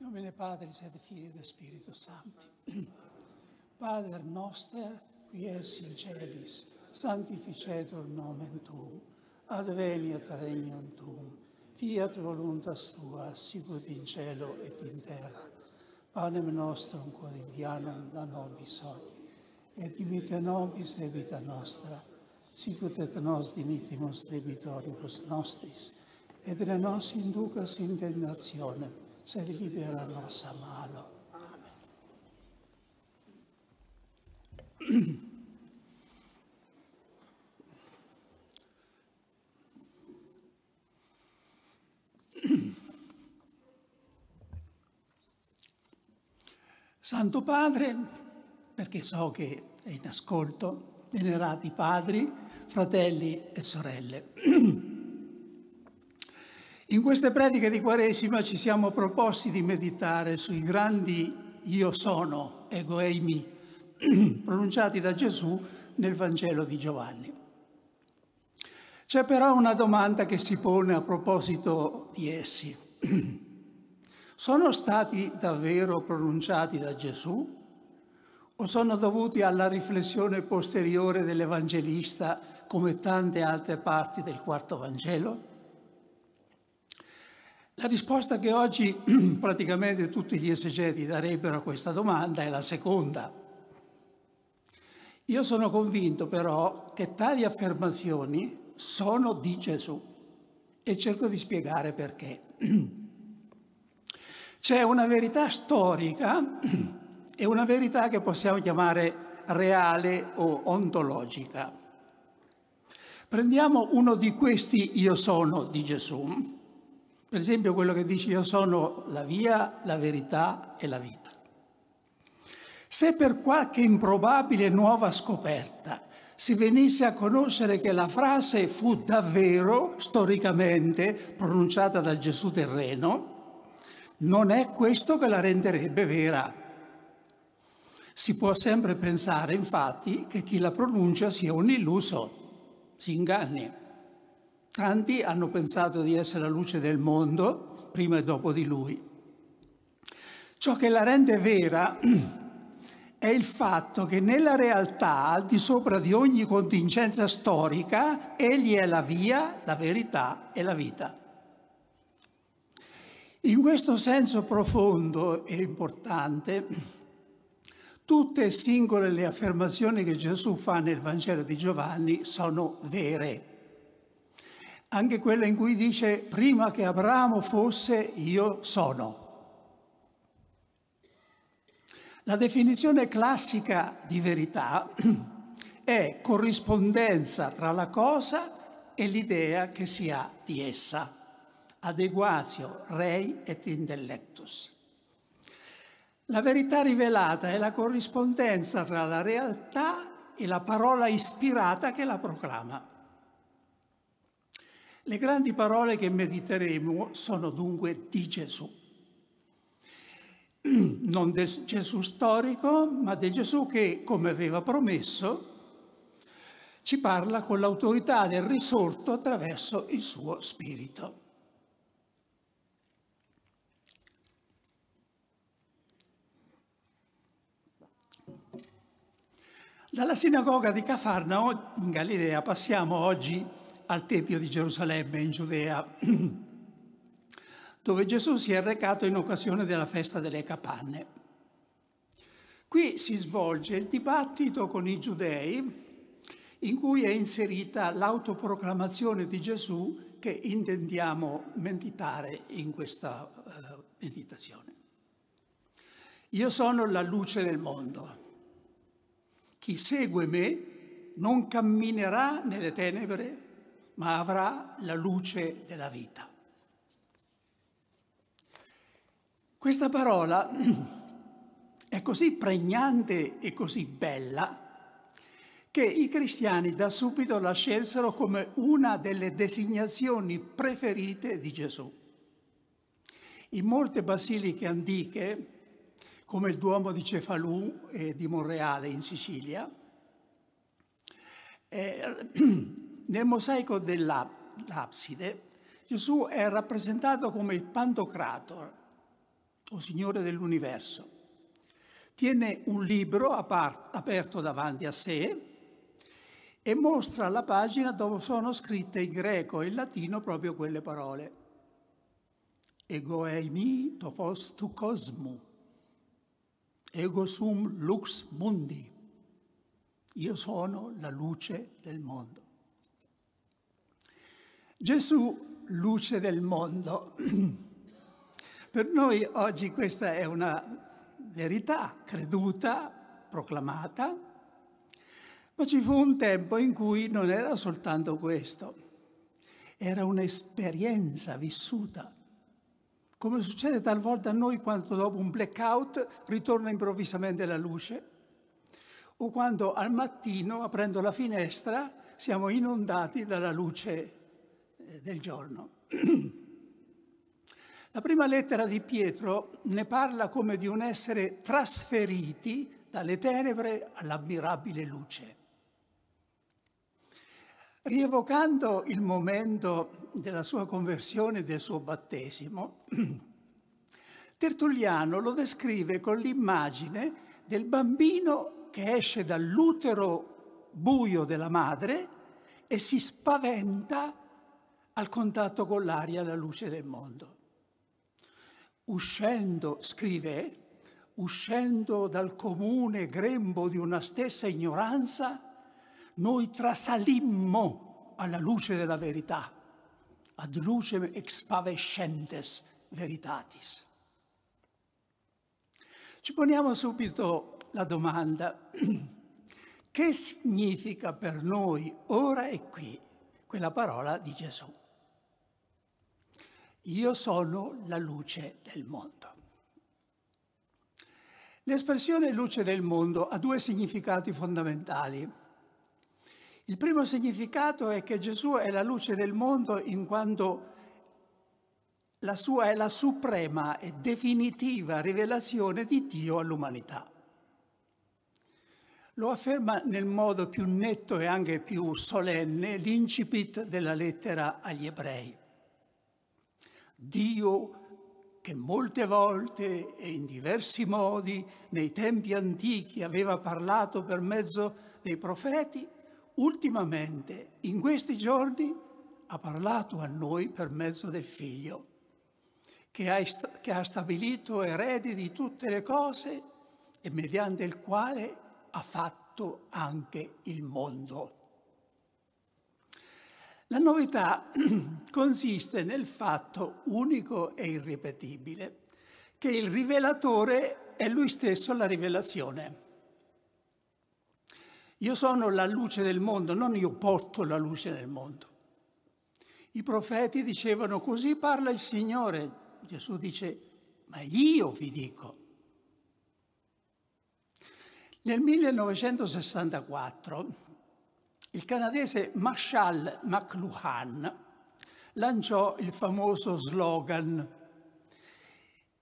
In nomine Patris siete figli et Spirito Santo. Padre noster, qui es in celis, santificetur nomen Tuum, adveniat regnum Tuum, fiat voluntas Tua, sicut in cielo et in terra. Panem nostrum quotidianum da nobis hodie, et dimite nobis debita nostra, sicut et nos dimitimus debitoribus nostris, et ne nos inducas in tentationem, se libera nostra mano. Amen. Santo Padre, perché so che è in ascolto, venerati padri, fratelli e sorelle. In queste prediche di Quaresima ci siamo proposti di meditare sui grandi io sono, ego eimi, pronunciati da Gesù nel Vangelo di Giovanni. C'è però una domanda che si pone a proposito di essi. Sono stati davvero pronunciati da Gesù o sono dovuti alla riflessione posteriore dell'Evangelista come tante altre parti del quarto Vangelo? La risposta che oggi praticamente tutti gli esegeti darebbero a questa domanda è la seconda. Io sono convinto però che tali affermazioni sono di Gesù e cerco di spiegare perché. C'è una verità storica e una verità che possiamo chiamare reale o ontologica. Prendiamo uno di questi io sono di Gesù per esempio quello che dice io sono la via, la verità e la vita. Se per qualche improbabile nuova scoperta si venisse a conoscere che la frase fu davvero, storicamente, pronunciata da Gesù terreno, non è questo che la renderebbe vera. Si può sempre pensare, infatti, che chi la pronuncia sia un illuso, si inganni. Tanti hanno pensato di essere la luce del mondo prima e dopo di lui. Ciò che la rende vera è il fatto che nella realtà, al di sopra di ogni contingenza storica, egli è la via, la verità e la vita. In questo senso profondo e importante, tutte e singole le affermazioni che Gesù fa nel Vangelo di Giovanni sono vere anche quella in cui dice prima che Abramo fosse io sono. La definizione classica di verità è corrispondenza tra la cosa e l'idea che si ha di essa, adeguatio rei et intellectus. La verità rivelata è la corrispondenza tra la realtà e la parola ispirata che la proclama. Le grandi parole che mediteremo sono dunque di Gesù. Non del Gesù storico, ma del Gesù che, come aveva promesso, ci parla con l'autorità del risorto attraverso il suo spirito. Dalla sinagoga di Cafarnao in Galilea passiamo oggi al Tempio di Gerusalemme in Giudea, dove Gesù si è recato in occasione della festa delle capanne. Qui si svolge il dibattito con i giudei in cui è inserita l'autoproclamazione di Gesù che intendiamo meditare in questa eh, meditazione. Io sono la luce del mondo. Chi segue me non camminerà nelle tenebre, ma avrà la luce della vita. Questa parola è così pregnante e così bella che i cristiani da subito la scelsero come una delle designazioni preferite di Gesù. In molte basiliche antiche, come il Duomo di Cefalù e di Monreale in Sicilia, eh, Nel mosaico dell'abside Gesù è rappresentato come il Pantocrator, o Signore dell'universo. Tiene un libro aperto davanti a sé e mostra la pagina dove sono scritte in greco e in latino proprio quelle parole. Ego eimi tofos tu cosmu, ego sum lux mundi. Io sono la luce del mondo. Gesù, luce del mondo. Per noi oggi questa è una verità creduta, proclamata, ma ci fu un tempo in cui non era soltanto questo, era un'esperienza vissuta. Come succede talvolta a noi quando dopo un blackout ritorna improvvisamente la luce, o quando al mattino, aprendo la finestra, siamo inondati dalla luce del giorno. La prima lettera di Pietro ne parla come di un essere trasferiti dalle tenebre all'ammirabile luce. Rievocando il momento della sua conversione e del suo battesimo, Tertulliano lo descrive con l'immagine del bambino che esce dall'utero buio della madre e si spaventa al contatto con l'aria e la luce del mondo. Uscendo, scrive, uscendo dal comune grembo di una stessa ignoranza, noi trasalimmo alla luce della verità, ad lucem expavescentes veritatis. Ci poniamo subito la domanda, che significa per noi ora e qui quella parola di Gesù? Io sono la luce del mondo. L'espressione luce del mondo ha due significati fondamentali. Il primo significato è che Gesù è la luce del mondo in quanto la sua è la suprema e definitiva rivelazione di Dio all'umanità. Lo afferma nel modo più netto e anche più solenne l'incipit della lettera agli ebrei. Dio che molte volte e in diversi modi nei tempi antichi aveva parlato per mezzo dei profeti, ultimamente in questi giorni ha parlato a noi per mezzo del figlio, che ha, che ha stabilito erede di tutte le cose e mediante il quale ha fatto anche il mondo. La novità consiste nel fatto unico e irripetibile che il rivelatore è lui stesso la rivelazione. Io sono la luce del mondo, non io porto la luce nel mondo. I profeti dicevano così parla il Signore. Gesù dice, ma io vi dico. Nel 1964 il canadese Marshall McLuhan lanciò il famoso slogan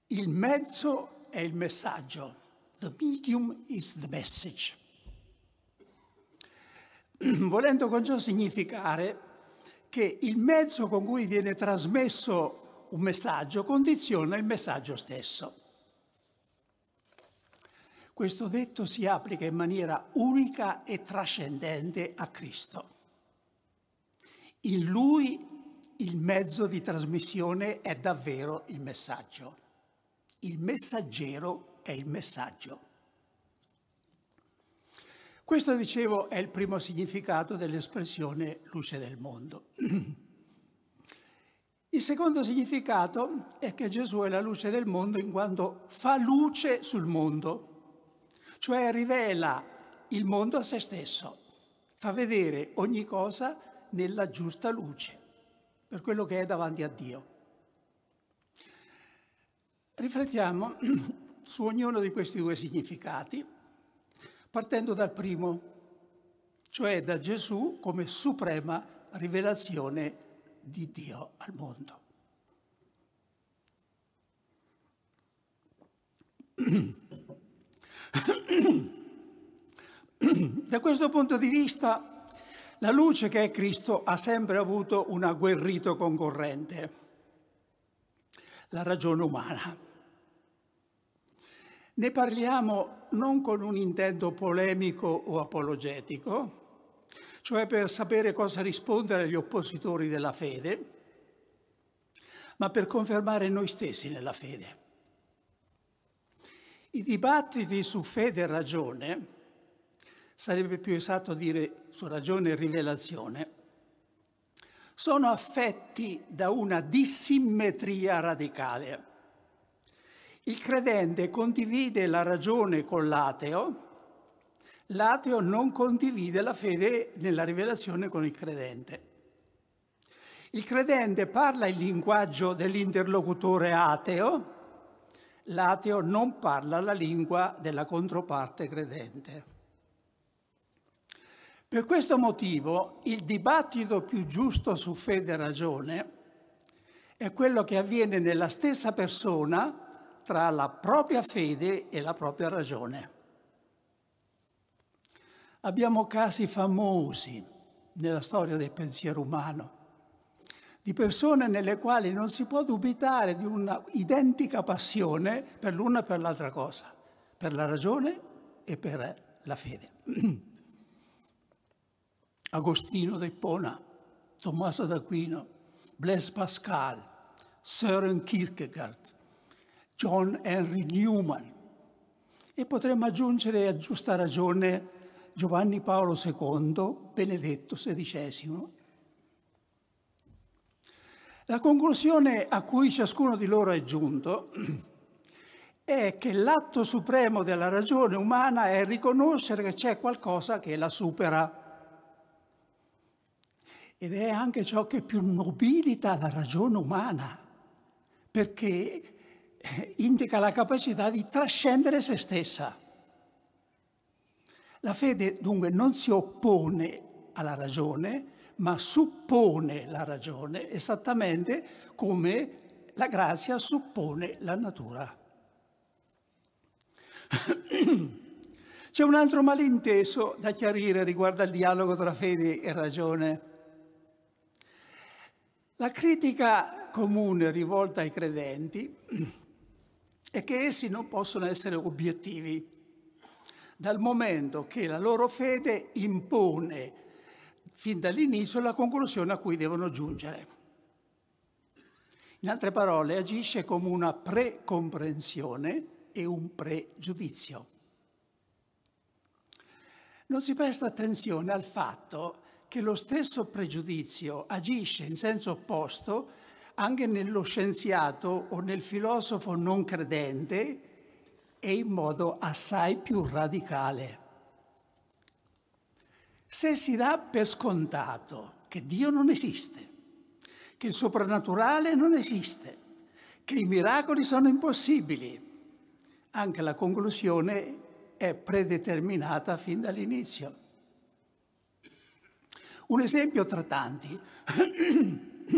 Il mezzo è il messaggio, the medium is the message. Volendo con ciò significare che il mezzo con cui viene trasmesso un messaggio condiziona il messaggio stesso. Questo detto si applica in maniera unica e trascendente a Cristo. In Lui il mezzo di trasmissione è davvero il messaggio. Il messaggero è il messaggio. Questo, dicevo, è il primo significato dell'espressione luce del mondo. Il secondo significato è che Gesù è la luce del mondo in quanto fa luce sul mondo cioè rivela il mondo a se stesso, fa vedere ogni cosa nella giusta luce, per quello che è davanti a Dio. Riflettiamo su ognuno di questi due significati, partendo dal primo, cioè da Gesù come suprema rivelazione di Dio al mondo. da questo punto di vista, la luce che è Cristo ha sempre avuto un agguerrito concorrente, la ragione umana. Ne parliamo non con un intento polemico o apologetico, cioè per sapere cosa rispondere agli oppositori della fede, ma per confermare noi stessi nella fede. I dibattiti su fede e ragione, sarebbe più esatto dire su ragione e rivelazione, sono affetti da una dissimmetria radicale. Il credente condivide la ragione con l'ateo, l'ateo non condivide la fede nella rivelazione con il credente. Il credente parla il linguaggio dell'interlocutore ateo, l'ateo non parla la lingua della controparte credente. Per questo motivo il dibattito più giusto su fede e ragione è quello che avviene nella stessa persona tra la propria fede e la propria ragione. Abbiamo casi famosi nella storia del pensiero umano di persone nelle quali non si può dubitare di una identica passione per l'una e per l'altra cosa, per la ragione e per la fede. Agostino d'Ippona, Tommaso d'Aquino, Blaise Pascal, Søren Kierkegaard, John Henry Newman e potremmo aggiungere a giusta ragione Giovanni Paolo II, Benedetto XVI la conclusione a cui ciascuno di loro è giunto è che l'atto supremo della ragione umana è riconoscere che c'è qualcosa che la supera. Ed è anche ciò che più nobilita la ragione umana, perché eh, indica la capacità di trascendere se stessa. La fede dunque non si oppone alla ragione, ma suppone la ragione esattamente come la grazia suppone la natura. C'è un altro malinteso da chiarire riguardo al dialogo tra fede e ragione. La critica comune rivolta ai credenti è che essi non possono essere obiettivi, dal momento che la loro fede impone fin dall'inizio la conclusione a cui devono giungere. In altre parole, agisce come una precomprensione e un pregiudizio. Non si presta attenzione al fatto che lo stesso pregiudizio agisce in senso opposto anche nello scienziato o nel filosofo non credente e in modo assai più radicale. Se si dà per scontato che Dio non esiste, che il soprannaturale non esiste, che i miracoli sono impossibili, anche la conclusione è predeterminata fin dall'inizio. Un esempio tra tanti.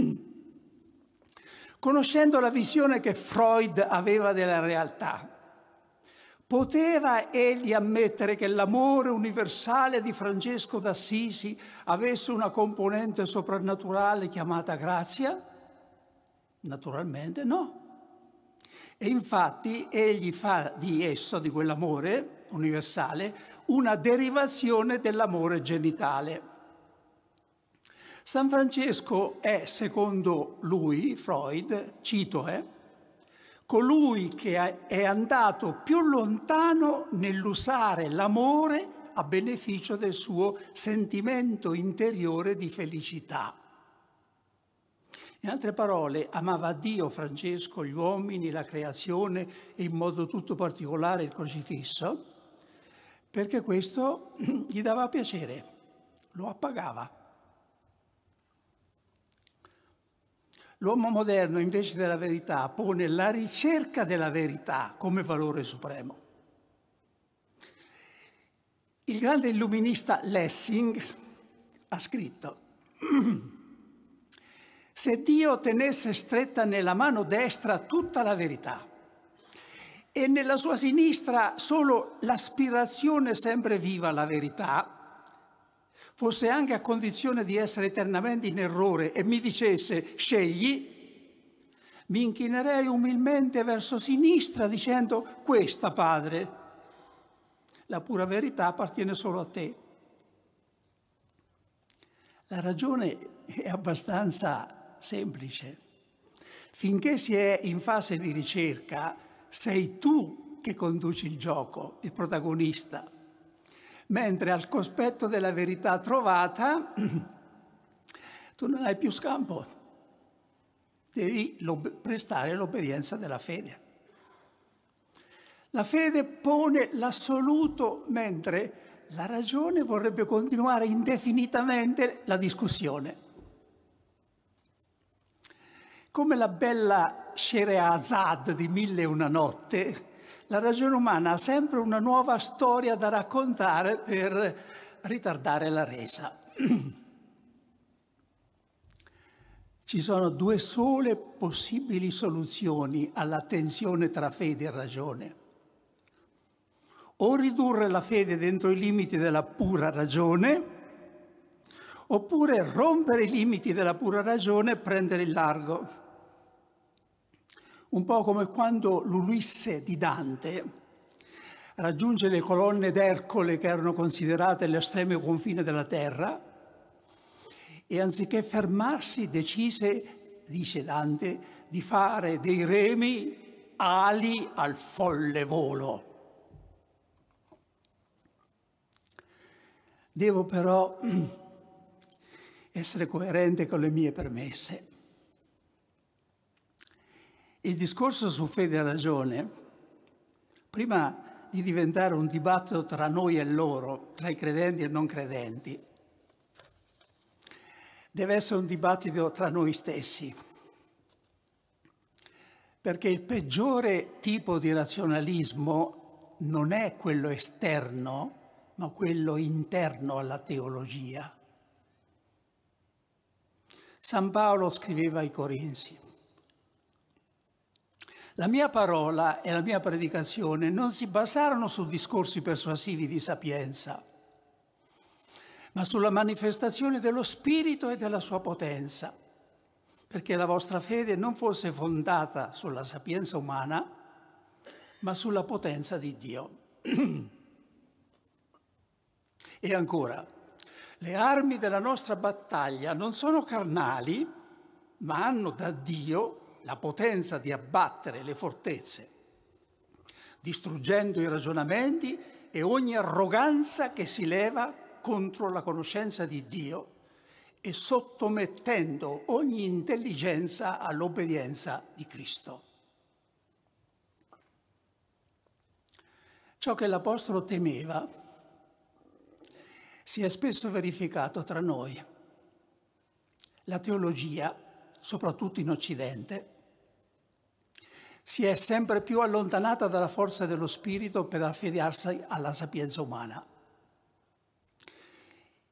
Conoscendo la visione che Freud aveva della realtà, Poteva egli ammettere che l'amore universale di Francesco d'Assisi avesse una componente soprannaturale chiamata grazia? Naturalmente no. E infatti egli fa di esso, di quell'amore universale, una derivazione dell'amore genitale. San Francesco è, secondo lui, Freud, cito, eh, colui che è andato più lontano nell'usare l'amore a beneficio del suo sentimento interiore di felicità. In altre parole, amava Dio, Francesco, gli uomini, la creazione e in modo tutto particolare il crocifisso, perché questo gli dava piacere, lo appagava. L'uomo moderno invece della verità pone la ricerca della verità come valore supremo. Il grande illuminista Lessing ha scritto se Dio tenesse stretta nella mano destra tutta la verità e nella sua sinistra solo l'aspirazione sempre viva alla verità, fosse anche a condizione di essere eternamente in errore e mi dicesse scegli, mi inchinerei umilmente verso sinistra dicendo questa, Padre, la pura verità appartiene solo a te. La ragione è abbastanza semplice. Finché si è in fase di ricerca, sei tu che conduci il gioco, il protagonista mentre al cospetto della verità trovata tu non hai più scampo, devi prestare l'obbedienza della fede. La fede pone l'assoluto, mentre la ragione vorrebbe continuare indefinitamente la discussione. Come la bella Shereazad di Mille e una notte, la ragione umana ha sempre una nuova storia da raccontare per ritardare la resa. Ci sono due sole possibili soluzioni alla tensione tra fede e ragione. O ridurre la fede dentro i limiti della pura ragione, oppure rompere i limiti della pura ragione e prendere il largo un po' come quando l'Ulisse di Dante raggiunge le colonne d'Ercole che erano considerate l'estremo confine della terra e anziché fermarsi decise, dice Dante, di fare dei remi ali al folle volo. Devo però essere coerente con le mie premesse. Il discorso su fede e ragione, prima di diventare un dibattito tra noi e loro, tra i credenti e non credenti, deve essere un dibattito tra noi stessi. Perché il peggiore tipo di razionalismo non è quello esterno, ma quello interno alla teologia. San Paolo scriveva ai Corinzi, la mia parola e la mia predicazione non si basarono su discorsi persuasivi di sapienza, ma sulla manifestazione dello Spirito e della sua potenza, perché la vostra fede non fosse fondata sulla sapienza umana, ma sulla potenza di Dio. e ancora, le armi della nostra battaglia non sono carnali, ma hanno da Dio la potenza di abbattere le fortezze, distruggendo i ragionamenti e ogni arroganza che si leva contro la conoscenza di Dio e sottomettendo ogni intelligenza all'obbedienza di Cristo. Ciò che l'Apostolo temeva si è spesso verificato tra noi. La teologia soprattutto in Occidente, si è sempre più allontanata dalla forza dello spirito per affidarsi alla sapienza umana.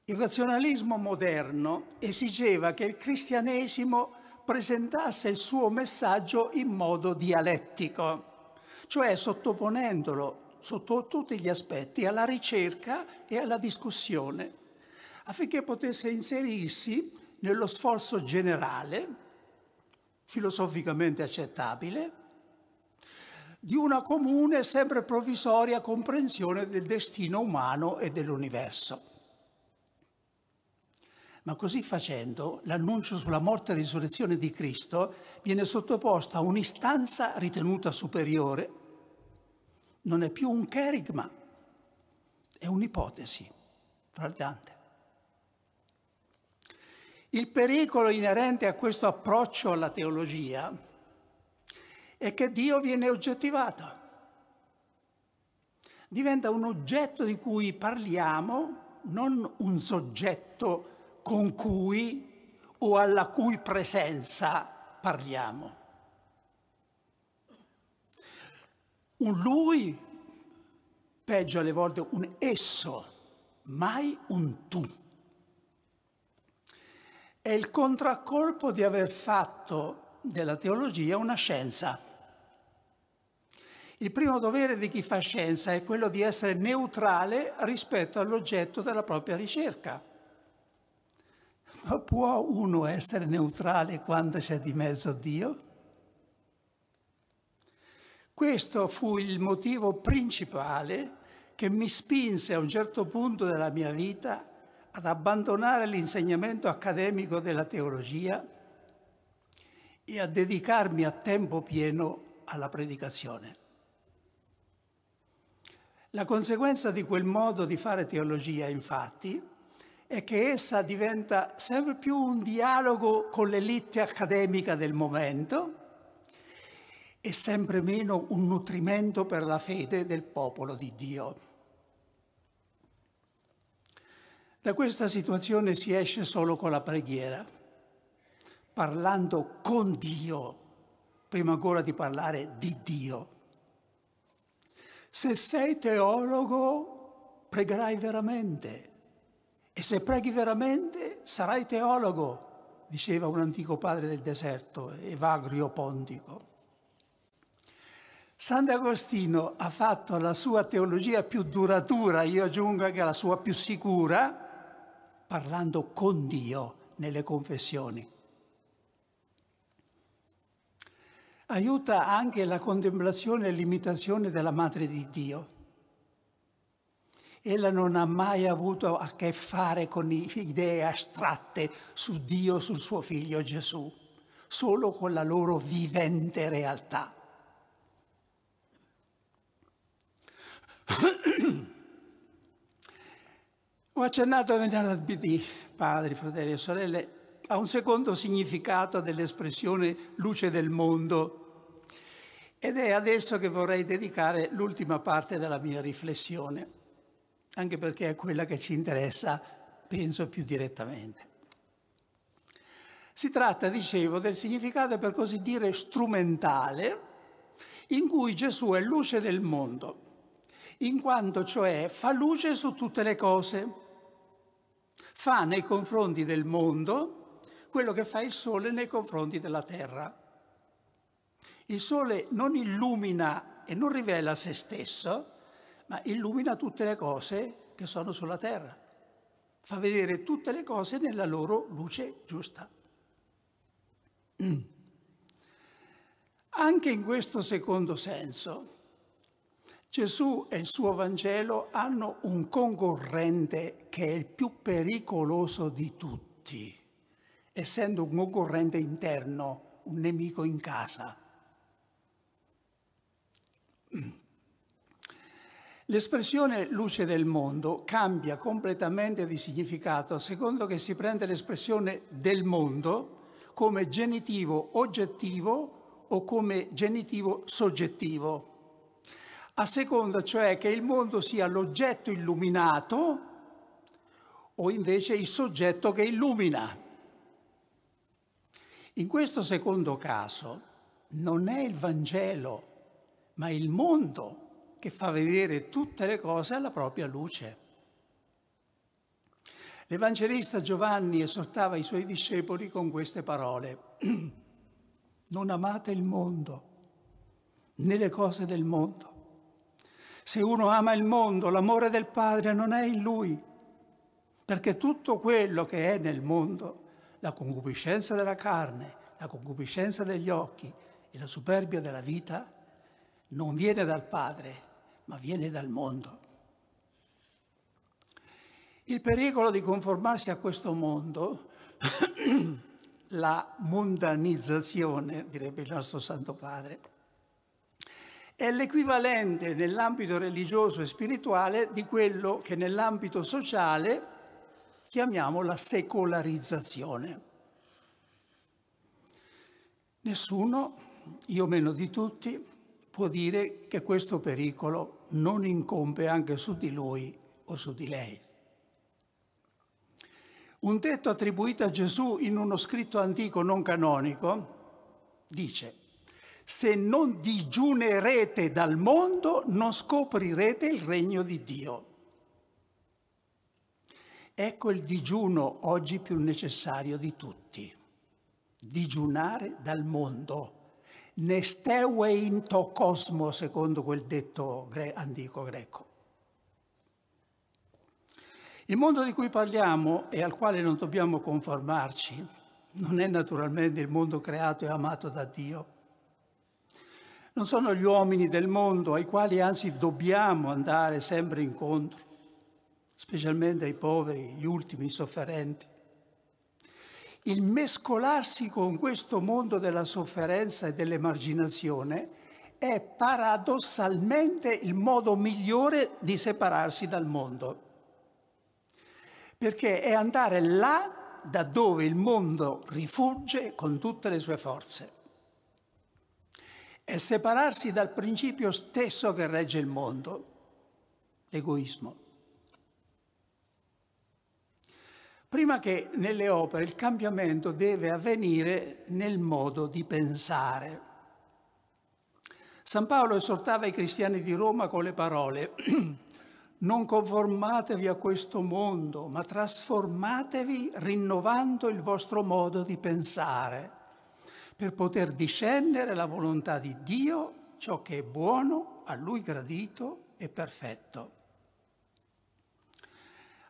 Il razionalismo moderno esigeva che il cristianesimo presentasse il suo messaggio in modo dialettico, cioè sottoponendolo sotto tutti gli aspetti alla ricerca e alla discussione, affinché potesse inserirsi nello sforzo generale filosoficamente accettabile, di una comune e sempre provvisoria comprensione del destino umano e dell'universo. Ma così facendo, l'annuncio sulla morte e risurrezione di Cristo viene sottoposto a un'istanza ritenuta superiore. Non è più un kerigma, è un'ipotesi, fra le tante. Il pericolo inerente a questo approccio alla teologia è che Dio viene oggettivato, diventa un oggetto di cui parliamo, non un soggetto con cui o alla cui presenza parliamo. Un lui, peggio alle volte un esso, mai un tu è il contraccolpo di aver fatto della teologia una scienza. Il primo dovere di chi fa scienza è quello di essere neutrale rispetto all'oggetto della propria ricerca. Ma può uno essere neutrale quando c'è di mezzo Dio? Questo fu il motivo principale che mi spinse a un certo punto della mia vita ad abbandonare l'insegnamento accademico della teologia e a dedicarmi a tempo pieno alla predicazione. La conseguenza di quel modo di fare teologia, infatti, è che essa diventa sempre più un dialogo con l'elite accademica del momento e sempre meno un nutrimento per la fede del popolo di Dio. Da questa situazione si esce solo con la preghiera, parlando con Dio, prima ancora di parlare di Dio. Se sei teologo, pregherai veramente. E se preghi veramente, sarai teologo, diceva un antico padre del deserto, Evagrio Pontico. Sant'Agostino ha fatto la sua teologia più duratura, io aggiungo anche la sua più sicura, parlando con Dio nelle confessioni. Aiuta anche la contemplazione e l'imitazione della Madre di Dio. Ella non ha mai avuto a che fare con idee astratte su Dio, sul suo figlio Gesù, solo con la loro vivente realtà. Ho accennato venerabili padri, fratelli e sorelle a un secondo significato dell'espressione luce del mondo ed è adesso che vorrei dedicare l'ultima parte della mia riflessione, anche perché è quella che ci interessa, penso, più direttamente. Si tratta, dicevo, del significato per così dire strumentale in cui Gesù è luce del mondo, in quanto cioè fa luce su tutte le cose fa nei confronti del mondo quello che fa il Sole nei confronti della Terra. Il Sole non illumina e non rivela se stesso, ma illumina tutte le cose che sono sulla Terra. Fa vedere tutte le cose nella loro luce giusta. Anche in questo secondo senso, Gesù e il suo Vangelo hanno un concorrente che è il più pericoloso di tutti, essendo un concorrente interno, un nemico in casa. L'espressione luce del mondo cambia completamente di significato secondo che si prende l'espressione del mondo come genitivo oggettivo o come genitivo soggettivo a seconda cioè che il mondo sia l'oggetto illuminato o invece il soggetto che illumina. In questo secondo caso non è il Vangelo, ma il mondo che fa vedere tutte le cose alla propria luce. L'Evangelista Giovanni esortava i suoi discepoli con queste parole. Non amate il mondo, né le cose del mondo. Se uno ama il mondo, l'amore del Padre non è in lui, perché tutto quello che è nel mondo, la concupiscenza della carne, la concupiscenza degli occhi e la superbia della vita, non viene dal Padre, ma viene dal mondo. Il pericolo di conformarsi a questo mondo, la mondanizzazione, direbbe il nostro Santo Padre, è l'equivalente nell'ambito religioso e spirituale di quello che nell'ambito sociale chiamiamo la secolarizzazione. Nessuno, io meno di tutti, può dire che questo pericolo non incombe anche su di lui o su di lei. Un detto attribuito a Gesù in uno scritto antico non canonico dice se non digiunerete dal mondo non scoprirete il regno di Dio. Ecco il digiuno oggi più necessario di tutti. Digiunare dal mondo. Nesteue to cosmo, secondo quel detto gre- antico greco. Il mondo di cui parliamo e al quale non dobbiamo conformarci non è naturalmente il mondo creato e amato da Dio non sono gli uomini del mondo ai quali anzi dobbiamo andare sempre incontro, specialmente ai poveri, gli ultimi, i sofferenti. Il mescolarsi con questo mondo della sofferenza e dell'emarginazione è paradossalmente il modo migliore di separarsi dal mondo, perché è andare là da dove il mondo rifugge con tutte le sue forze è separarsi dal principio stesso che regge il mondo, l'egoismo. Prima che nelle opere il cambiamento deve avvenire nel modo di pensare. San Paolo esortava i cristiani di Roma con le parole non conformatevi a questo mondo, ma trasformatevi rinnovando il vostro modo di pensare per poter discendere la volontà di Dio, ciò che è buono, a Lui gradito e perfetto.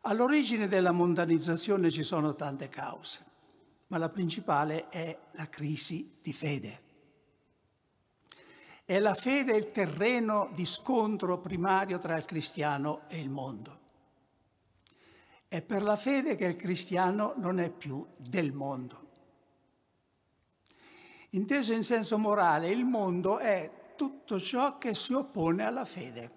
All'origine della mondanizzazione ci sono tante cause, ma la principale è la crisi di fede. È la fede il terreno di scontro primario tra il cristiano e il mondo. È per la fede che il cristiano non è più del mondo Inteso in senso morale, il mondo è tutto ciò che si oppone alla fede.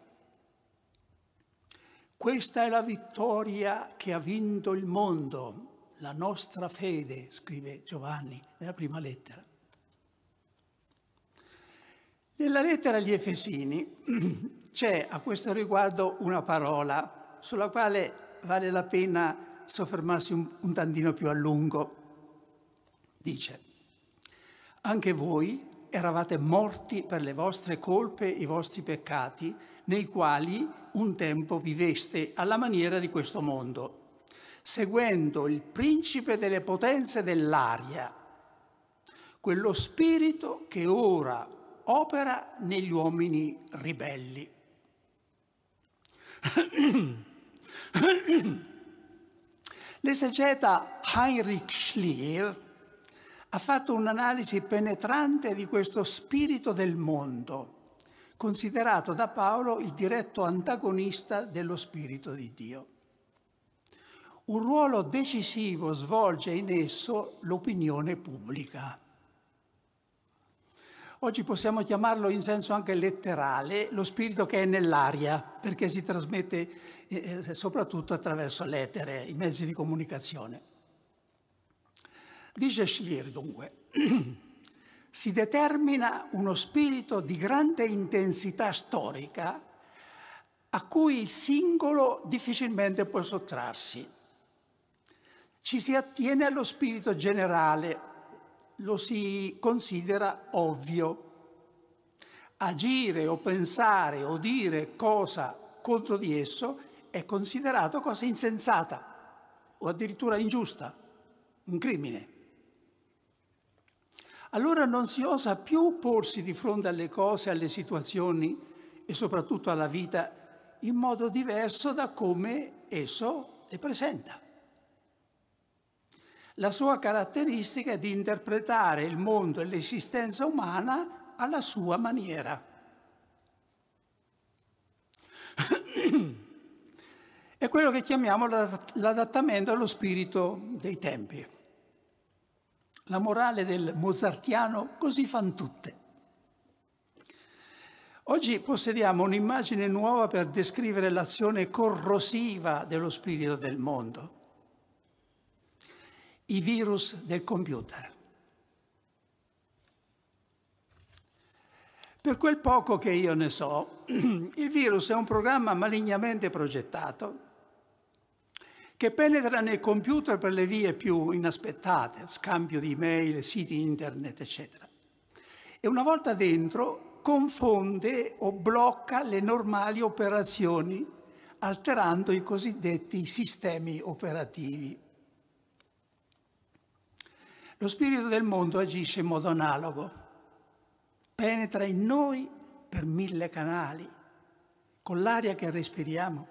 Questa è la vittoria che ha vinto il mondo, la nostra fede, scrive Giovanni nella prima lettera. Nella lettera agli Efesini c'è a questo riguardo una parola sulla quale vale la pena soffermarsi un, un tantino più a lungo. Dice, anche voi eravate morti per le vostre colpe e i vostri peccati, nei quali un tempo viveste alla maniera di questo mondo, seguendo il principe delle potenze dell'aria, quello spirito che ora opera negli uomini ribelli. L'esegeta Heinrich Schlier ha fatto un'analisi penetrante di questo spirito del mondo, considerato da Paolo il diretto antagonista dello spirito di Dio. Un ruolo decisivo svolge in esso l'opinione pubblica. Oggi possiamo chiamarlo in senso anche letterale lo spirito che è nell'aria, perché si trasmette eh, eh soprattutto attraverso l'etere, i mezzi di comunicazione. Dice Schier dunque, si determina uno spirito di grande intensità storica a cui il singolo difficilmente può sottrarsi. Ci si attiene allo spirito generale, lo si considera ovvio. Agire o pensare o dire cosa contro di esso è considerato cosa insensata o addirittura ingiusta, un crimine allora non si osa più porsi di fronte alle cose, alle situazioni e soprattutto alla vita in modo diverso da come esso le presenta. La sua caratteristica è di interpretare il mondo e l'esistenza umana alla sua maniera. è quello che chiamiamo l'adattamento allo spirito dei tempi la morale del mozartiano, così fan tutte. Oggi possediamo un'immagine nuova per descrivere l'azione corrosiva dello spirito del mondo, i virus del computer. Per quel poco che io ne so, il virus è un programma malignamente progettato che penetra nel computer per le vie più inaspettate, scambio di email, siti internet, eccetera. E una volta dentro confonde o blocca le normali operazioni, alterando i cosiddetti sistemi operativi. Lo spirito del mondo agisce in modo analogo, penetra in noi per mille canali, con l'aria che respiriamo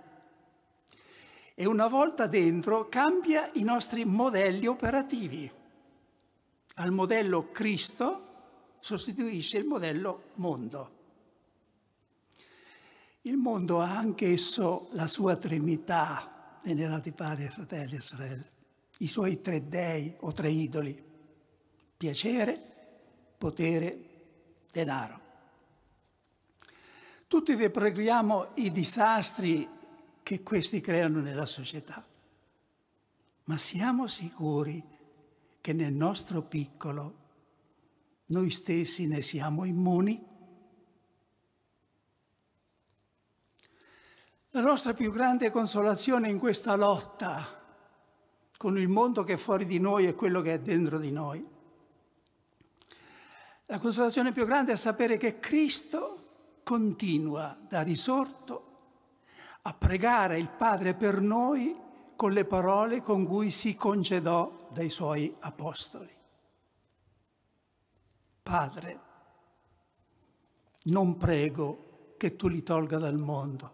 e una volta dentro cambia i nostri modelli operativi. Al modello Cristo sostituisce il modello mondo. Il mondo ha anch'esso la sua trinità, venerati pari fratelli e sorelle, i suoi tre dei o tre idoli, piacere, potere, denaro. Tutti deprecliamo i disastri che questi creano nella società. Ma siamo sicuri che nel nostro piccolo noi stessi ne siamo immuni? La nostra più grande consolazione in questa lotta con il mondo che è fuori di noi e quello che è dentro di noi. La consolazione più grande è sapere che Cristo continua da risorto a pregare il Padre per noi con le parole con cui si congedò dai suoi apostoli. Padre, non prego che tu li tolga dal mondo,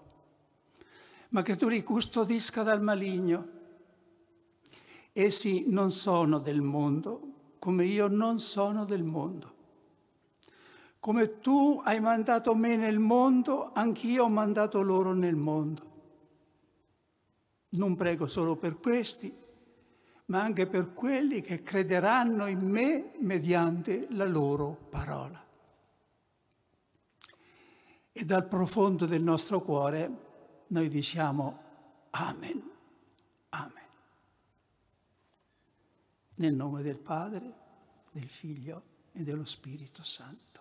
ma che tu li custodisca dal maligno. Essi non sono del mondo, come io non sono del mondo. Come tu hai mandato me nel mondo, anch'io ho mandato loro nel mondo. Non prego solo per questi, ma anche per quelli che crederanno in me mediante la loro parola. E dal profondo del nostro cuore noi diciamo Amen, Amen. Nel nome del Padre, del Figlio e dello Spirito Santo.